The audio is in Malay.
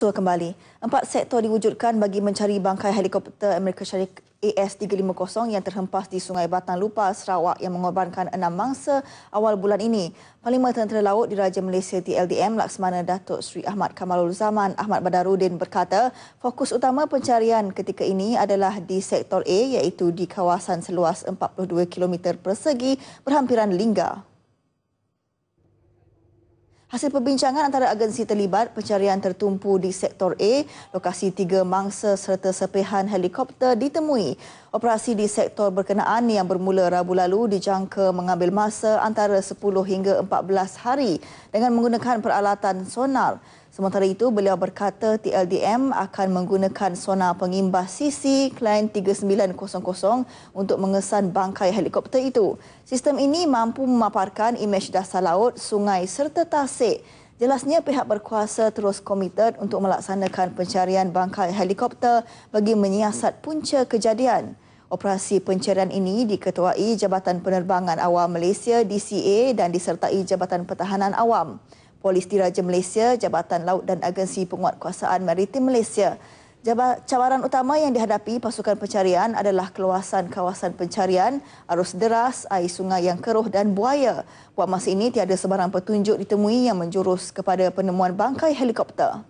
Tua kembali. Empat sektor diwujudkan bagi mencari bangkai helikopter Amerika Syarikat AS-350 yang terhempas di Sungai Batang Lupa, Sarawak yang mengorbankan enam mangsa awal bulan ini. Panglima Tentera Laut Diraja Malaysia TLDM Laksamana Datuk Sri Ahmad Kamalul Zaman Ahmad Badarudin berkata, fokus utama pencarian ketika ini adalah di sektor A iaitu di kawasan seluas 42 km persegi berhampiran Lingga. Hasil perbincangan antara agensi terlibat, pencarian tertumpu di sektor A, lokasi tiga mangsa serta sepihan helikopter ditemui. Operasi di sektor berkenaan yang bermula Rabu lalu dijangka mengambil masa antara 10 hingga 14 hari dengan menggunakan peralatan sonar. Sementara itu, beliau berkata TLDM akan menggunakan sonar pengimbas sisi Klien 3900 untuk mengesan bangkai helikopter itu. Sistem ini mampu memaparkan imej dasar laut, sungai serta tasik Jelasnya pihak berkuasa terus komited untuk melaksanakan pencarian bangkai helikopter bagi menyiasat punca kejadian. Operasi pencarian ini diketuai Jabatan Penerbangan Awam Malaysia DCA dan disertai Jabatan Pertahanan Awam, Polis Diraja Malaysia, Jabatan Laut dan Agensi Penguatkuasaan Maritim Malaysia Cabaran utama yang dihadapi pasukan pencarian adalah keluasan kawasan pencarian, arus deras, air sungai yang keruh dan buaya. Buat masa ini, tiada sebarang petunjuk ditemui yang menjurus kepada penemuan bangkai helikopter.